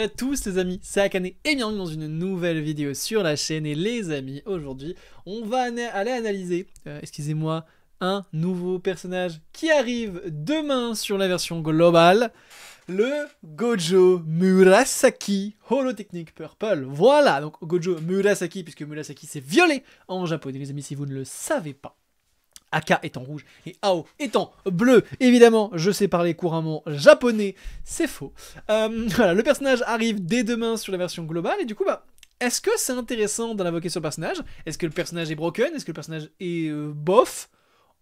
à tous les amis, c'est Akane et bienvenue dans une nouvelle vidéo sur la chaîne. Et les amis, aujourd'hui, on va aller analyser, euh, excusez-moi, un nouveau personnage qui arrive demain sur la version globale, le Gojo Murasaki Technique Purple. Voilà, donc Gojo Murasaki, puisque Murasaki c'est violet en japonais les amis si vous ne le savez pas. Aka est en rouge et Ao est en bleu. Évidemment, je sais parler couramment japonais, c'est faux. Euh, voilà, le personnage arrive dès demain sur la version globale et du coup, bah, est-ce que c'est intéressant d'en invoquer sur le personnage Est-ce que le personnage est broken Est-ce que le personnage est euh, bof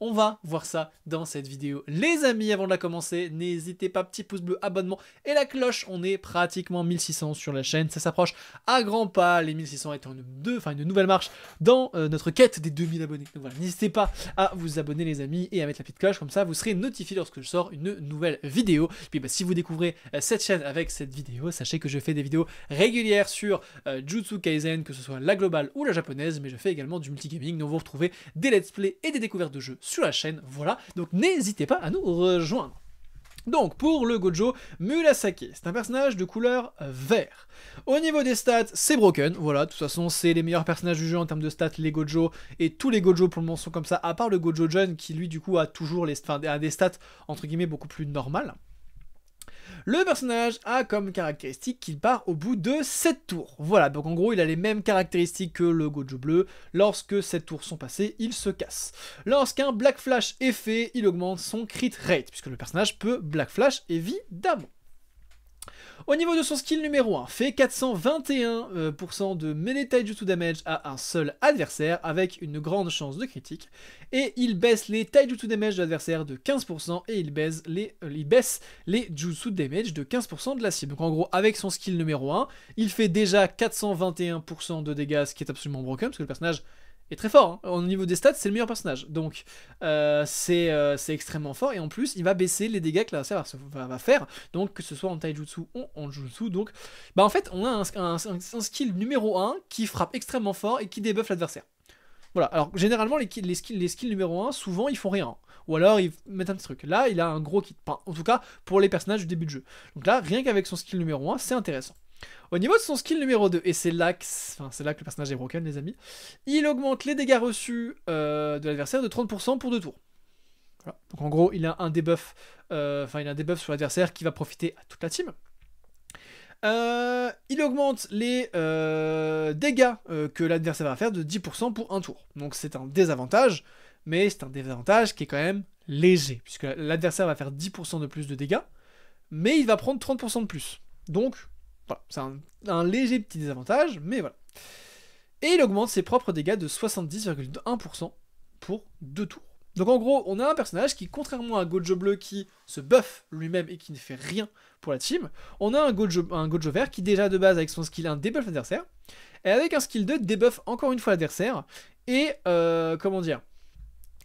on va voir ça dans cette vidéo. Les amis, avant de la commencer, n'hésitez pas, petit pouce bleu, abonnement et la cloche. On est pratiquement 1600 sur la chaîne. Ça s'approche à grands pas. Les 1600 étant une, une nouvelle marche dans euh, notre quête des 2000 abonnés. n'hésitez pas à vous abonner les amis et à mettre la petite cloche. Comme ça, vous serez notifié lorsque je sors une nouvelle vidéo. Et puis bah, si vous découvrez euh, cette chaîne avec cette vidéo, sachez que je fais des vidéos régulières sur euh, Jutsu Kaisen, que ce soit la globale ou la japonaise. Mais je fais également du multigaming. Donc vous retrouvez des let's play et des découvertes de jeux sur la chaîne. Voilà, donc n'hésitez pas à nous rejoindre. Donc pour le Gojo, Murasaki, c'est un personnage de couleur euh, vert. Au niveau des stats, c'est broken, voilà, de toute façon c'est les meilleurs personnages du jeu en termes de stats, les Gojo, et tous les Gojo pour le moment sont comme ça, à part le Gojo John qui lui du coup a toujours les, des stats entre guillemets beaucoup plus normales. Le personnage a comme caractéristique qu'il part au bout de 7 tours. Voilà, donc en gros, il a les mêmes caractéristiques que le Gojo bleu. Lorsque 7 tours sont passés, il se casse. Lorsqu'un Black Flash est fait, il augmente son crit rate, puisque le personnage peut Black Flash et évidemment. Au niveau de son skill numéro 1, fait 421% de melee taijutsu damage à un seul adversaire avec une grande chance de critique. Et il baisse les du taijutsu damage de l'adversaire de 15% et il baisse, les, euh, il baisse les jutsu damage de 15% de la cible. Donc en gros, avec son skill numéro 1, il fait déjà 421% de dégâts, ce qui est absolument broken parce que le personnage est très fort. Hein. Au niveau des stats, c'est le meilleur personnage. Donc, euh, euh, c'est extrêmement fort. Et en plus, il va baisser les dégâts que la ça va, faire. Donc, que ce soit en taijutsu ou en jutsu. Donc, bah en fait, on a un, skill numéro 1 qui frappe extrêmement fort et qui débuffe l'adversaire. Voilà. Alors, généralement, les, les, skills, les skills numéro 1, souvent, ils font rien. Ou alors, ils mettent un petit truc. Là, il a un gros kit. Enfin, en tout cas, pour les personnages du début de jeu. Donc là, rien qu'avec son skill numéro 1, c'est intéressant. Au niveau de son skill numéro 2, et c'est là, que, que le personnage est broken, les amis, il augmente les dégâts reçus euh, de l'adversaire de 30% pour deux tours. Donc en gros, il a un debuff, euh, enfin, il a un debuff sur l'adversaire qui va profiter à toute la team. Euh, il augmente les dégâts que l'adversaire va faire de 10% pour un tour. Donc c'est un désavantage, mais c'est un désavantage qui est quand même léger, puisque l'adversaire va faire 10% de plus de dégâts, mais il va prendre 30% de plus. Donc voilà, c'est un, léger petit désavantage, mais voilà. Et il augmente ses propres dégâts de 70,1% pour deux tours. Donc en gros, on a un personnage qui, contrairement à Gojo bleu qui se buff lui-même et qui ne fait rien pour la team, on a un Gojo, un vert qui déjà de base avec son skill 1 débuff l'adversaire, et avec un skill 2 débuff encore une fois l'adversaire, et euh, comment dire,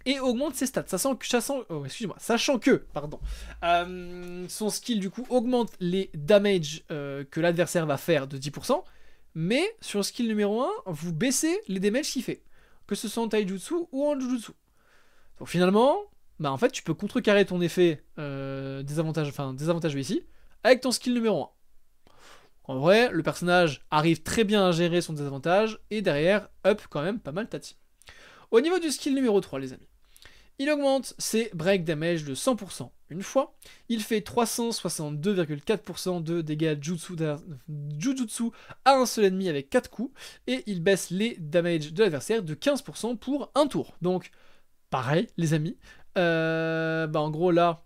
et augmente ses stats. Sachant que, oh, excuse-moi, sachant que pardon, euh, son skill du coup augmente les damages euh, que l'adversaire va faire de 10%, mais sur le skill numéro 1, vous baissez les damages qu'il fait, que ce soit en taijutsu ou en jujutsu. Donc finalement, bah en fait tu peux contrecarrer ton effet euh, enfin ici, avec ton skill numéro 1. En vrai, le personnage arrive très bien à gérer son désavantage et derrière, up quand même pas mal Tati. Au niveau du skill numéro 3, les amis, il augmente ses break damage de 100% une fois. Il fait 362,4% de dégâts jutsu, jujutsu à un seul ennemi avec 4 coups. Et il baisse les damage de l'adversaire de 15% pour un tour. Donc, pareil, les amis. Euh, bah, en gros, là,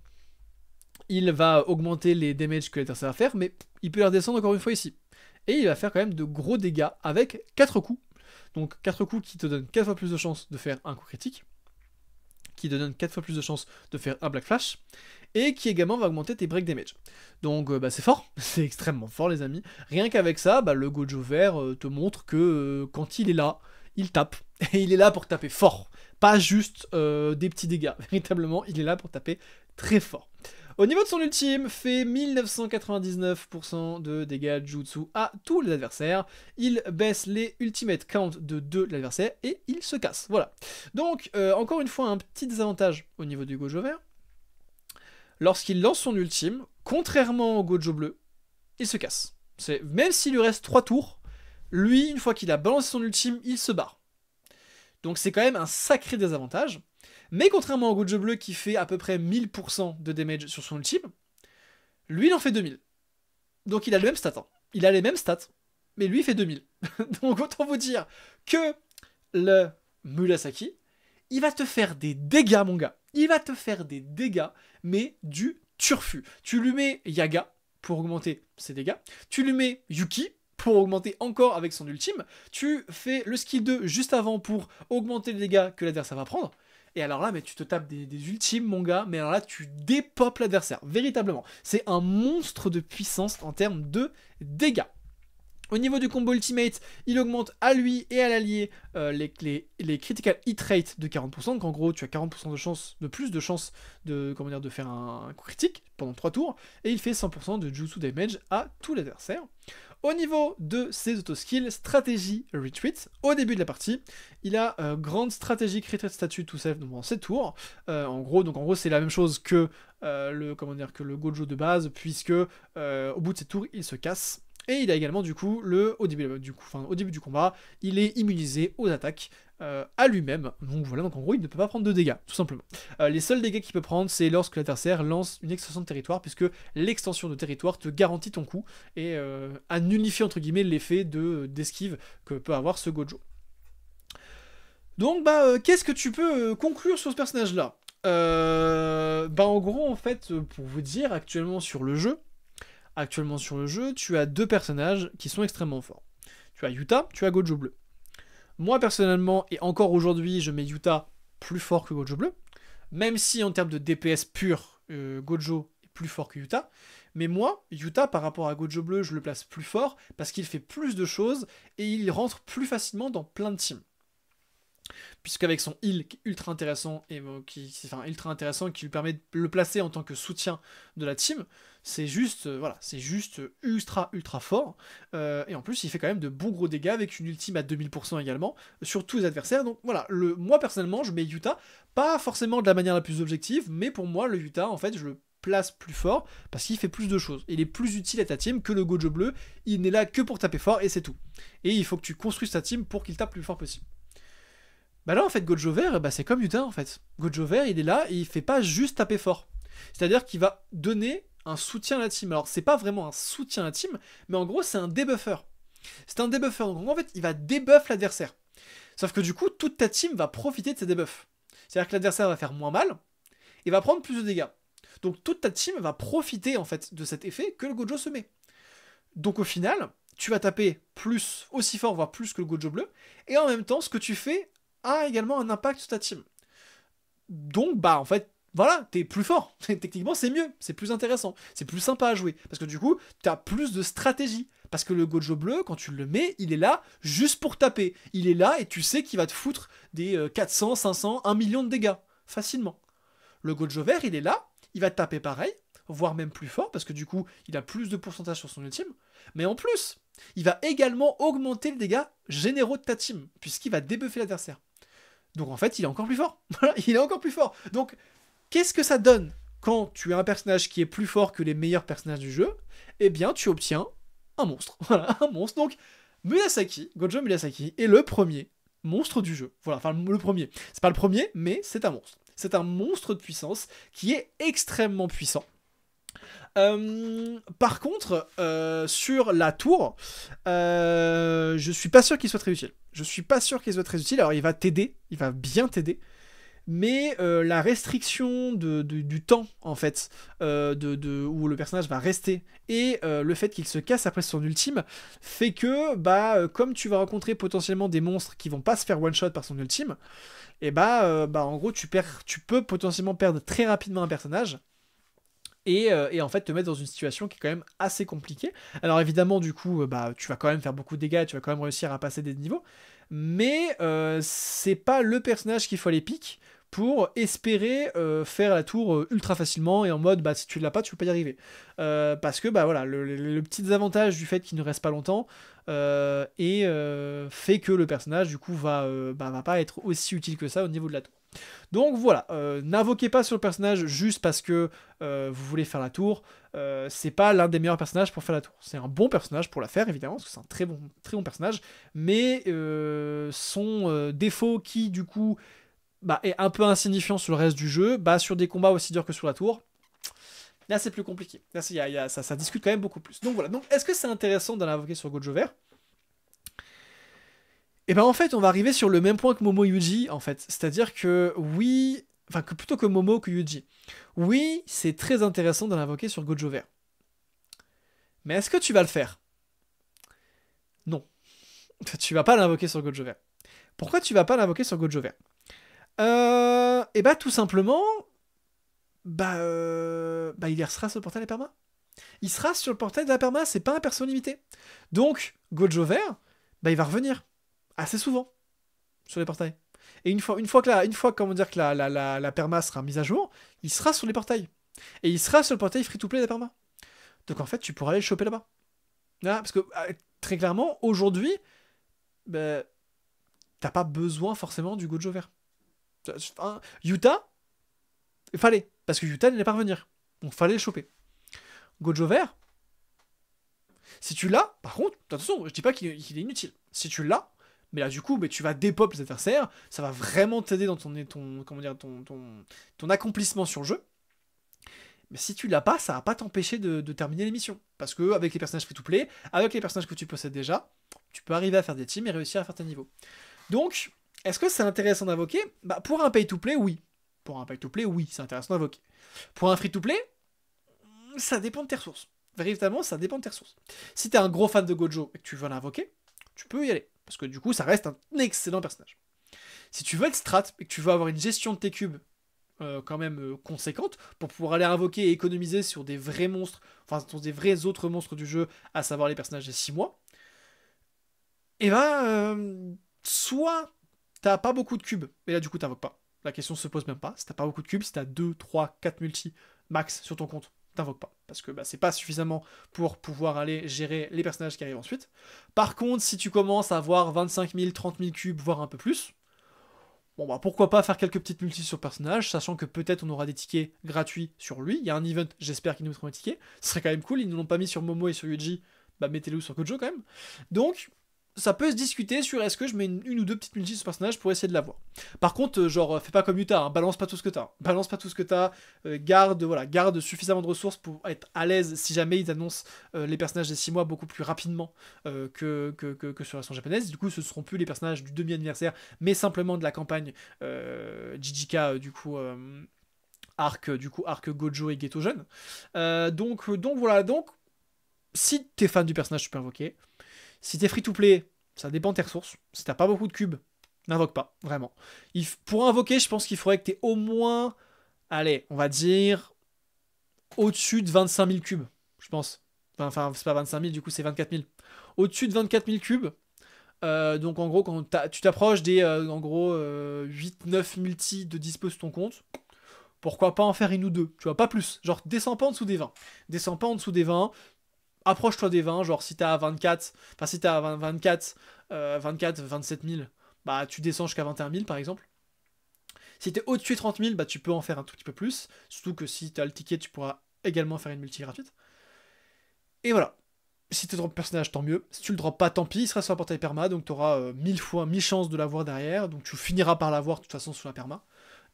il va augmenter les damage que l'adversaire va faire, mais il peut les redescendre encore une fois ici. Et il va faire quand même de gros dégâts avec 4 coups. Donc 4 coups qui te donnent 4 fois plus de chances de faire un coup critique qui te donne 4 fois plus de chances de faire un Black Flash, et qui également va augmenter tes break damage. Donc euh, bah, c'est fort, c'est extrêmement fort les amis. Rien qu'avec ça, bah, le Gojo vert euh, te montre que euh, quand il est là, il tape. Et il est là pour taper fort, pas juste des petits dégâts. Véritablement, il est là pour taper très fort. Au niveau de son ultime, fait 1999% de dégâts Jutsu à tous les adversaires. Il baisse les ultimate count de 2 de l'adversaire et il se casse. Voilà. Donc, euh, encore une fois, un petit désavantage au niveau du Gojo vert. Lorsqu'il lance son ultime, contrairement au Gojo bleu, il se casse. Même s'il lui reste 3 tours, lui, une fois qu'il a balancé son ultime, il se barre. Donc c'est quand même un sacré désavantage. Mais contrairement au Gojo Bleu qui fait à peu près 1000% de damage sur son ultime, lui il en fait 2000. Donc il a le même stat. Hein. Il a les mêmes stats, mais lui il fait 2000. Donc autant vous dire que le Mulasaki, il va te faire des dégâts, mon gars. Il va te faire des dégâts, mais du turfu. Tu lui mets Yaga pour augmenter ses dégâts. Tu lui mets Yuki pour augmenter encore avec son ultime. Tu fais le skill 2 juste avant pour augmenter les dégâts que l'adversaire va prendre. Et alors là, mais tu te tapes des, ultimes, mon gars. Mais alors là, tu dépopes l'adversaire. Véritablement. C'est un monstre de puissance en termes de dégâts. Au niveau du combo ultimate, il augmente à lui et à l'allié euh, les, les, les, critical hit rate de 40%. Donc en gros, tu as 40% de chance, de plus de chance de, comment de faire un, coup critique pendant 3 tours. Et il fait 100% de jutsu damage à tout l'adversaire. Au niveau de ses auto-skills, stratégie retreat, au début de la partie, il a euh, grande stratégie retreat statue tout ça pendant en 7 tours. Euh, en gros, donc en gros, c'est la même chose que le comment dire que le Gojo de base puisque au bout de 7 tours, il se casse et il a également du coup le au début euh, du coup, au début du combat, il est immunisé aux attaques euh, à lui-même. Donc voilà, donc en gros, il ne peut pas prendre de dégâts, tout simplement. Euh, les seuls dégâts qu'il peut prendre, c'est lorsque l'adversaire lance une extension de territoire, puisque l'extension de territoire te garantit ton coup et euh, a entre guillemets l'effet d'esquive que peut avoir ce Gojo. Donc bah qu'est-ce que tu peux conclure sur ce personnage là Bah en gros en fait pour vous dire actuellement sur le jeu, actuellement sur le jeu, tu as deux personnages qui sont extrêmement forts. Tu as Yuta, tu as Gojo Bleu. Moi personnellement, et encore aujourd'hui, je mets Yuta plus fort que Gojo Bleu, même si en termes de DPS pur, euh, Gojo est plus fort que Yuta. Mais moi, Yuta par rapport à Gojo Bleu, je le place plus fort parce qu'il fait plus de choses et il rentre plus facilement dans plein de teams puisqu'avec son heal qui est ultra intéressant et euh, qui enfin, ultra intéressant qui lui permet de le placer en tant que soutien de la team c'est juste euh, voilà c'est juste ultra ultra fort euh, et en plus il fait quand même de bons gros dégâts avec une ultime à 2000% également sur tous les adversaires donc voilà le moi personnellement je mets Utah pas forcément de la manière la plus objective mais pour moi le Utah en fait je le place plus fort parce qu'il fait plus de choses. Il est plus utile à ta team que le Gojo bleu. Il n'est là que pour taper fort et c'est tout. Et il faut que tu construises ta team pour qu'il tape le plus fort possible. Bah là, en fait, Gojo Vert, bah, c'est comme Utah, en fait. Gojo Vert, il est là et il fait pas juste taper fort. C'est-à-dire qu'il va donner un soutien à la team. Alors, c'est pas vraiment un soutien à la team, mais en gros, c'est un debuffer. C'est un debuffer. Donc, en fait, il va debuff l'adversaire. Sauf que du coup, toute ta team va profiter de ses debuffs. C'est-à-dire que l'adversaire va faire moins mal et va prendre plus de dégâts. Donc, toute ta team va profiter, en fait, de cet effet que le Gojo se met. Donc, au final, tu vas taper plus, aussi fort, voire plus que le Gojo bleu. Et en même temps, ce que tu fais a également un impact sur ta team. Donc, bah, en fait, voilà, t'es plus fort. Techniquement, c'est mieux, c'est plus intéressant, c'est plus sympa à jouer. Parce que du coup, t'as plus de stratégie. Parce que le Gojo bleu, quand tu le mets, il est là juste pour taper. Il est là et tu sais qu'il va te foutre des 400, 500, 1 million de dégâts. Facilement. Le Gojo vert, il est là, il va taper pareil, voire même plus fort, parce que du coup, il a plus de pourcentage sur son ultime. Mais en plus, il va également augmenter le dégâts généraux de ta team, puisqu'il va débuffer l'adversaire. Donc en fait, il est encore plus fort. il est encore plus fort. Donc qu'est-ce que ça donne quand tu as un personnage qui est plus fort que les meilleurs personnages du jeu Eh bien, tu obtiens un monstre. Voilà, un monstre. Donc Murasaki, Gojo Murasaki, est le premier monstre du jeu. Voilà, enfin le premier. C'est pas le premier, mais c'est un monstre. C'est un monstre de puissance qui est extrêmement puissant. Euh, par contre, euh, sur la tour, je euh, je suis pas sûr qu'il soit très utile. Je suis pas sûr qu'il soit très utile. Alors, il va t'aider, il va bien t'aider. Mais la restriction de, du temps, en fait, de, où le personnage va rester, et le fait qu'il se casse après son ultime, fait que, bah, comme tu vas rencontrer potentiellement des monstres qui vont pas se faire one-shot par son ultime, et eh bah, bah en gros, tu, perds, tu peux potentiellement perdre très rapidement un personnage, euh, et, en fait te mettre dans une situation qui est quand même assez compliquée. Alors évidemment du coup euh, bah tu vas quand même faire beaucoup de dégâts, tu vas quand même réussir à passer des niveaux, mais euh, c'est pas le personnage qu'il faut aller pique pour espérer faire la tour ultra facilement et en mode bah si tu l'as pas tu peux pas y arriver parce que bah voilà le, petit avantage du fait qu'il ne reste pas longtemps et fait que le personnage du coup va bah, va pas être aussi utile que ça au niveau de la tour. Donc voilà, euh, n'invoquez pas sur le personnage juste parce que euh, vous voulez faire la tour. Euh, c'est pas l'un des meilleurs personnages pour faire la tour. C'est un bon personnage pour la faire, évidemment, parce que c'est un très bon, très bon personnage. Mais son défaut qui, du coup, bah, est un peu insignifiant sur le reste du jeu, bah, sur des combats aussi durs que sur la tour, là c'est plus compliqué. Là, ça, discute quand même beaucoup plus. Donc voilà, donc est-ce que c'est intéressant d'en invoquer sur Gojo Vert et eh ben en fait, on va arriver sur le même point que Momo Yuji, en fait. C'est-à-dire que oui, enfin que plutôt que Momo que Yuji. Oui, c'est très intéressant de l'invoquer sur Gojo Vert. Mais est-ce que tu vas le faire Non. Tu vas pas l'invoquer sur Gojo Vert. Pourquoi tu vas pas l'invoquer sur Gojo Vert euh, Et eh bah ben, tout simplement, bah, euh, bah il sera sur le portail de la perma. Il sera sur le portail de la perma, c'est pas un perso limité. Donc Gojo Vert, bah il va revenir assez souvent sur les portails. Et une fois, une fois que la, une fois, dire, que la, perma sera mise à jour, il sera sur les portails. Et il sera sur le portail free-to-play de la perma. Donc en fait, tu pourras aller le choper là-bas. Là, parce que ah, très clairement, aujourd'hui, ben, t'as pas besoin forcément du Gojo vert. Utah, il fallait, parce que Utah n'allait pas revenir. Donc fallait le choper. Gojo vert, si tu l'as, par contre, attention, je dis pas qu'il est inutile. Si tu l'as, mais là, du coup, tu vas dépop les adversaires, ça va vraiment t'aider dans ton, comment dire, ton, accomplissement sur le jeu. Mais si tu l'as pas, ça va pas t'empêcher de, terminer terminer missions, Parce que avec les personnages free-to-play, avec les personnages que tu possèdes déjà, tu peux arriver à faire des teams et réussir à faire tes niveaux. Donc, est-ce que c'est intéressant d'invoquer bah, Pour un pay-to-play, oui. Pour un pay-to-play, oui, c'est intéressant d'invoquer. Pour un free-to-play, ça dépend de tes ressources. Véritablement, ça dépend de tes ressources. Si tu es un gros fan de Gojo et que tu veux l'invoquer, tu peux y aller. Parce que du coup, ça reste un excellent personnage. Si tu veux être strat et que tu veux avoir une gestion de tes cubes euh, quand même euh, conséquente pour pouvoir aller invoquer et économiser sur des vrais monstres, enfin sur des vrais autres monstres du jeu, à savoir les personnages des 6 mois, et eh ben euh, soit t'as pas beaucoup de cubes, et là du coup t'invoques pas. La question se pose même pas. Si t'as pas beaucoup de cubes, si t'as 2, 3, 4 multi max sur ton compte, t'invoque pas. Parce que bah, c'est pas suffisamment pour pouvoir aller gérer les personnages qui arrivent ensuite. Par contre, si tu commences à avoir 25 000, 30 000 cubes, voire un peu plus, Bon bah pourquoi pas faire quelques petites multis sur personnage, sachant que peut-être on aura des tickets gratuits sur lui. Il y a un event, j'espère qu'ils nous seront des ticket. Ce serait quand même cool, ils nous l'ont pas mis sur Momo et sur Yuji, bah mettez-le sur Kojo quand même. Donc, ça peut se discuter sur est-ce que je mets une, ou deux petites multis sur ce personnage pour essayer de l'avoir. Par contre, euh, genre, euh, fais pas comme Utah, hein, balance pas tout ce que t'as. Hein. Balance pas tout ce que t'as, euh, garde, voilà, garde suffisamment de ressources pour être à l'aise si jamais ils annoncent les personnages des 6 mois beaucoup plus rapidement que, que, sur la version japonaise. Du coup, ce ne seront plus les personnages du demi-anniversaire, mais simplement de la campagne Jijika, du coup arc du coup arc Gojo et Ghetto Jeune. donc donc voilà donc si t'es fan du personnage tu peux invoquer. Si t'es free to play, ça dépend de tes ressources. Si t'as pas beaucoup de cubes, n'invoque pas, vraiment. pour invoquer, je pense qu'il faudrait que t'aies au moins, allez, on va dire, au-dessus de 25 000 cubes, je pense. Enfin, c'est pas 25 000, du coup, c'est 24 000. Au-dessus de 24 000 cubes. Euh, donc, en gros, quand tu t'approches des euh, en gros 8-9 euh, multi de dispo sur ton compte, pourquoi pas en faire une ou deux Tu vois, pas plus. Genre, descends pas en dessous des 20. Descends pas en dessous des 20 approche-toi des 20, genre si t'as 24, enfin si t'as 24, 24, 27 000, bah tu descends jusqu'à 21 000 par exemple. Si t'es au-dessus de 30 000, bah tu peux en faire un tout petit peu plus, surtout que si t'as le ticket, tu pourras également faire une multi gratuite. Et voilà. Si t'es drops le personnage, tant mieux. Si tu le drops pas, tant pis, il sera sur la portail perma, donc tu auras euh, fois, 1000 chances de l'avoir derrière, donc tu finiras par l'avoir de toute façon sur la perma.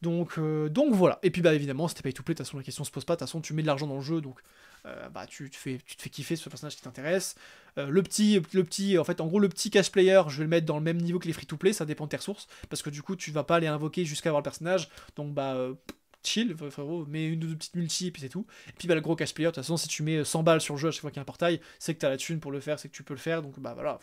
Donc, euh, donc voilà. Et puis bah évidemment, c'était pay to play, de toute façon la question se pose pas, de toute façon tu mets de l'argent dans le jeu, donc euh, bah tu te, fais, tu te fais kiffer ce personnage qui t'intéresse. Euh, le petit, le petit, en fait en gros le petit cash player, je vais le mettre dans le même niveau que les free to play, ça dépend de tes ressources, parce que du coup tu vas pas aller invoquer jusqu'à avoir le personnage, donc bah chill, frérot, mets une ou deux petites multi, puis c'est tout. Et puis bah, le gros cash player, de toute façon, si tu mets 100 balles sur le jeu à chaque fois qu'il y a un portail, c'est que t'as la thune pour le faire, c'est que tu peux le faire, donc bah voilà,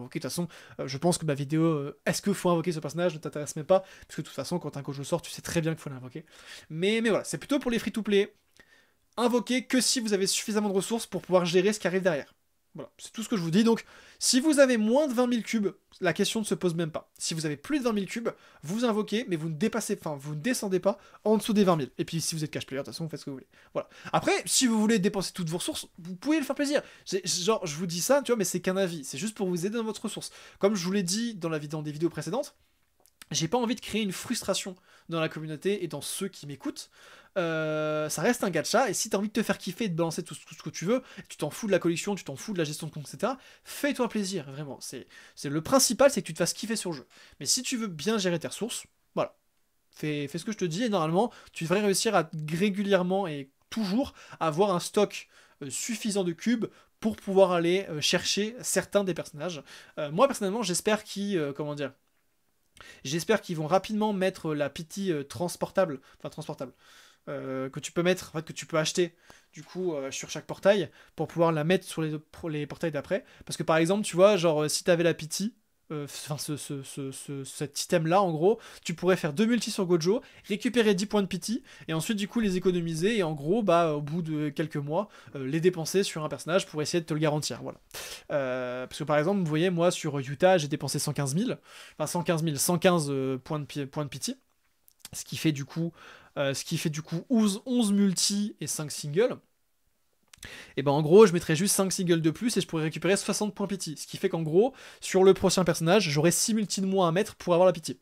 de toute façon, euh, je pense que ma vidéo, euh, est-ce que faut invoquer ce personnage ne t'intéresse même pas, puisque de toute façon, quand un coach sort, tu sais très bien qu'il faut l'invoquer. Mais, mais voilà, c'est plutôt pour les free-to-play. Invoquer que si vous avez suffisamment de ressources pour pouvoir gérer ce qui arrive derrière. Voilà, c'est tout ce que je vous dis. Donc, si vous avez moins de 20 000 cubes, la question ne se pose même pas. Si vous avez plus de 20 000 cubes, vous invoquez, mais vous ne dépassez, enfin, vous ne descendez pas en dessous des 20 000. Et puis, si vous êtes cash player, de toute façon, vous faites ce que vous voulez. Voilà. Après, si vous voulez dépenser toutes vos ressources, vous pouvez le faire plaisir. Genre, je vous dis ça, tu vois, mais c'est qu'un avis. C'est juste pour vous aider dans votre ressource. Comme je vous l'ai dit dans la vidéo des vidéos précédentes, j'ai pas envie de créer une frustration dans la communauté et dans ceux qui m'écoutent. Euh, ça reste un gacha, et si t'as envie de te faire kiffer et de balancer tout, ce que tu veux, tu t'en fous de la collection, tu t'en fous de la gestion de compte, etc., fais-toi plaisir, vraiment. C'est, c'est Le principal, c'est que tu te fasses kiffer sur le jeu. Mais si tu veux bien gérer tes ressources, voilà. Fais, ce que je te dis, et normalement, tu devrais réussir à régulièrement et toujours avoir un stock euh, suffisant de cubes pour pouvoir aller euh, chercher certains des personnages. moi, personnellement, j'espère qu'ils, comment dire, J'espère qu'ils vont rapidement mettre la Pity euh, transportable, enfin transportable, euh, que tu peux mettre, en fait, que tu peux acheter du coup euh, sur chaque portail pour pouvoir la mettre sur les, portails d'après. Parce que par exemple, tu vois, genre si t'avais la Pity, enfin ce, ce, cet item là en gros, tu pourrais faire deux multi sur Gojo, récupérer 10 points de Pity et ensuite du coup les économiser et en gros, bah au bout de quelques mois, les dépenser sur un personnage pour essayer de te le garantir. Voilà. Euh, parce que par exemple, vous voyez, moi sur Utah, j'ai dépensé 115 000, enfin 115 000, 115 points, de, pitié, ce qui fait du coup, euh, ce qui fait du coup 11, 11 multi et 5 singles. Et ben en gros, je mettrais juste 5 singles de plus et je pourrais récupérer 60 points pitié, Ce qui fait qu'en gros, sur le prochain personnage, j'aurai 6 multi de moins à mettre pour avoir la pitié,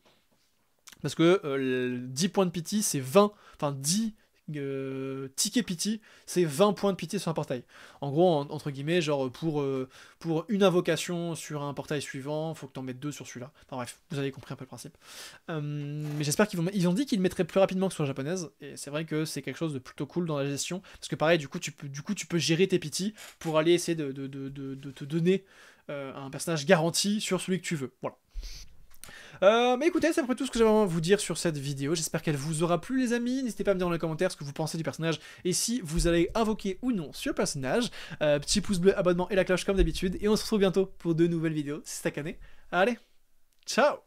Parce que 10 euh, points de pitié, c'est 20, enfin 10 euh, ticket pity, c'est 20 points de pity sur un portail. En gros, entre guillemets, genre pour, euh, pour une invocation sur un portail suivant, faut que t'en mettes deux sur celui-là. Enfin bref, vous avez compris un peu le principe. Euh, mais j'espère qu'ils vont. Ils ont dit qu'ils mettraient plus rapidement que sur la japonaise, et c'est vrai que c'est quelque chose de plutôt cool dans la gestion, parce que pareil, du coup, tu peux, du coup, tu peux gérer tes pity pour aller essayer de, de te donner un personnage garanti sur celui que tu veux. Voilà. Euh, mais écoutez, c'est après tout ce que j'avais à vous dire sur cette vidéo. J'espère qu'elle vous aura plu, les amis. N'hésitez pas à me dire dans les commentaires ce que vous pensez du personnage et si vous allez invoquer ou non ce personnage. Euh, petit pouce bleu, abonnement et la cloche comme d'habitude. Et on se retrouve bientôt pour de nouvelles vidéos. C'est cette année. Allez, ciao